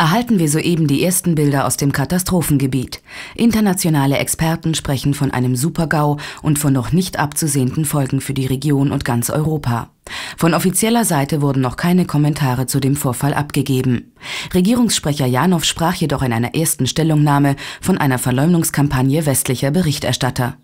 erhalten wir soeben die ersten Bilder aus dem Katastrophengebiet. Internationale Experten sprechen von einem Supergau und von noch nicht abzusehenden Folgen für die Region und ganz Europa. Von offizieller Seite wurden noch keine Kommentare zu dem Vorfall abgegeben. Regierungssprecher Janow sprach jedoch in einer ersten Stellungnahme von einer Verleumdungskampagne westlicher Berichterstatter.